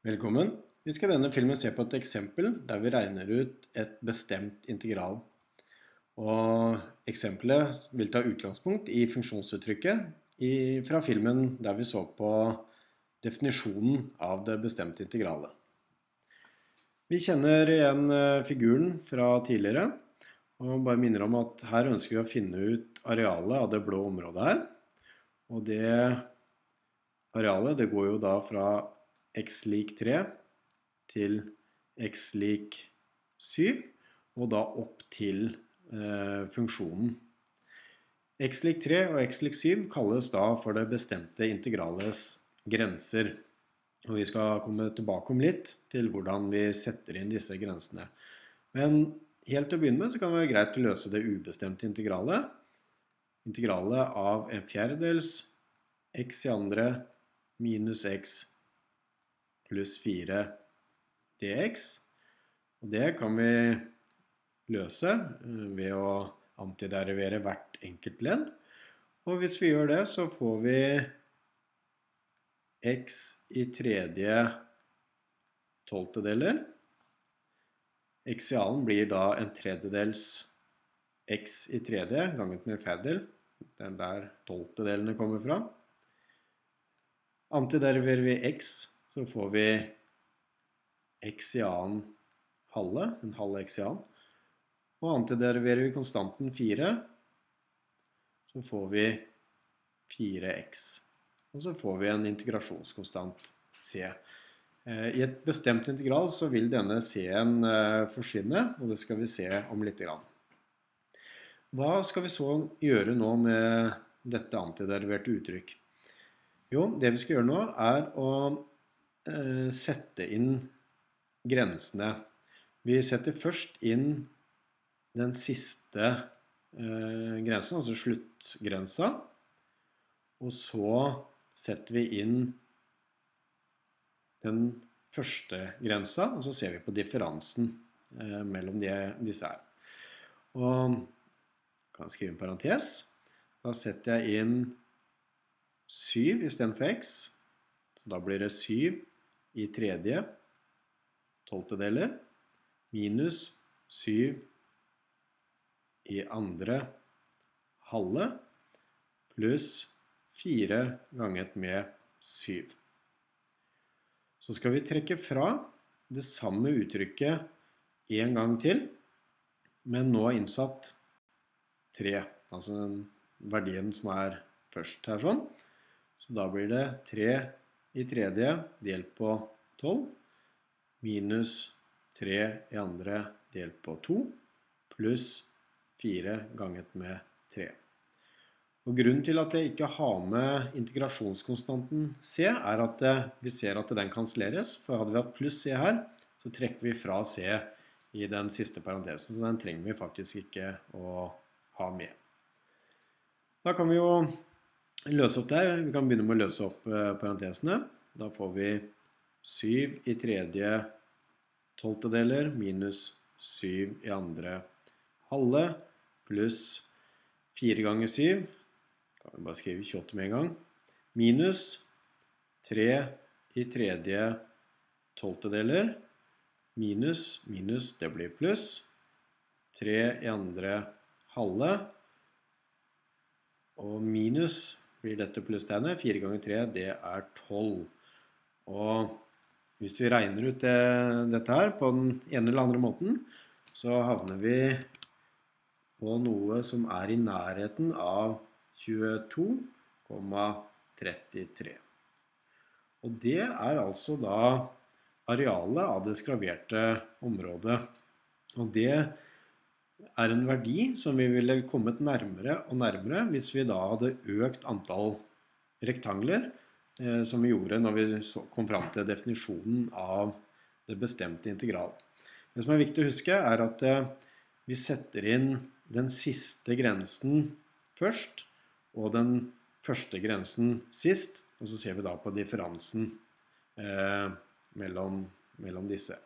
Velkommen. Vi skal i denne filmen se på et eksempel der vi regner ut et bestemt integral. Og eksempelet vil ta utgangspunkt i funksjonsuttrykket fra filmen der vi så på definisjonen av det bestemte integralet. Vi kjenner igjen eh, figuren fra tidligere, og bare minner om at her ønsker vi å finne ut arealet av det blå området her. Og det arealet går jo da fra x lik 3 til x lik 7, og da opp til eh, funksjonen. x lik 3 og x lik 7 kalles da for det bestemte integrales grenser. Og vi skal komme tilbake om litt til hvordan vi setter inn disse grensene. Men helt til å begynne med så kan det være greit å løse det ubestemte integralet. Integralet av en fjerdedels x i andre minus x pluss 4 dx. Og det kan vi løse eh, ved å antiderivere hvert enkelt ledd. Og hvis vi gjør det, så får vi x i tredje tolvtedeler. x i annen blir da en tredjedels x i tredje ganget med faddel, den der tolvtedelene kommer fra. Antiderverer vi x så får vi x i annen halve, en halv x i annen. Og antideriverer vi konstanten 4, så får vi 4x. Og så får vi en integrasjonskonstant c. Eh, I et bestemt integral så vil denne c-en eh, forsvinne, og det skal vi se om litt. Hva skal vi så gjøre nå med dette antideriverte uttrykk? Jo, det vi skal gjøre nå er å Eh, sette inn grensene. Vi setter først inn den siste eh, grensen, altså sluttgrensa. Og så setter vi inn den første grensa, og så ser vi på differansen eh, mellom de, disse her. Og jeg kan skrive en parentes. Da setter jeg inn 7 istedenfor x. Så da blir det 7 i tredje tolvtedeler minus 7 i andre halve pluss 4 ganget med 7. Så skal vi trekke fra det samme uttrykket en gang til, men nå innsatt 3. Altså den verdien som er først her sånn. Så da blir det 3 i tredje delt på 12. Minus 3 i andre delt på 2. Pluss 4 ganget med 3. Og grunnen til at jeg ikke har med integrasjonskonstanten c, er at eh, vi ser at den kanselleres. For hadde vi hatt pluss c her, så trekker vi fra c i den siste parentesen. Så den trenger vi faktisk ikke å ha med. Da kan vi jo løse opp der. Vi kan begynne med å løse opp eh, parentesene. Da får vi 7 i tredje tolvtedeler minus 7 i andre halve pluss 4 ganger 7 Kan vi bare skrive 28 med en gang. Minus 3 i tredje tolvtedeler minus minus, det blir pluss. 3 i andre halve og minus blir dette plusstegnet. 4 ganger 3, det er 12. Og hvis vi regner ut det, dette her på den ene eller andre måten, så havner vi på noe som er i nærheten av 22,33. Og det er altså da arealet av det skraverte området. Og det er en verdi som vi ville kommet nærmere og nærmere hvis vi da hadde økt antall rektangler, eh, som vi gjorde når vi så, kom fram til definisjonen av det bestemte integral. Det som er viktig å huske, er at eh, vi setter inn den siste grensen først, og den første grensen sist, og så ser vi da på differansen eh, mellom, mellom disse.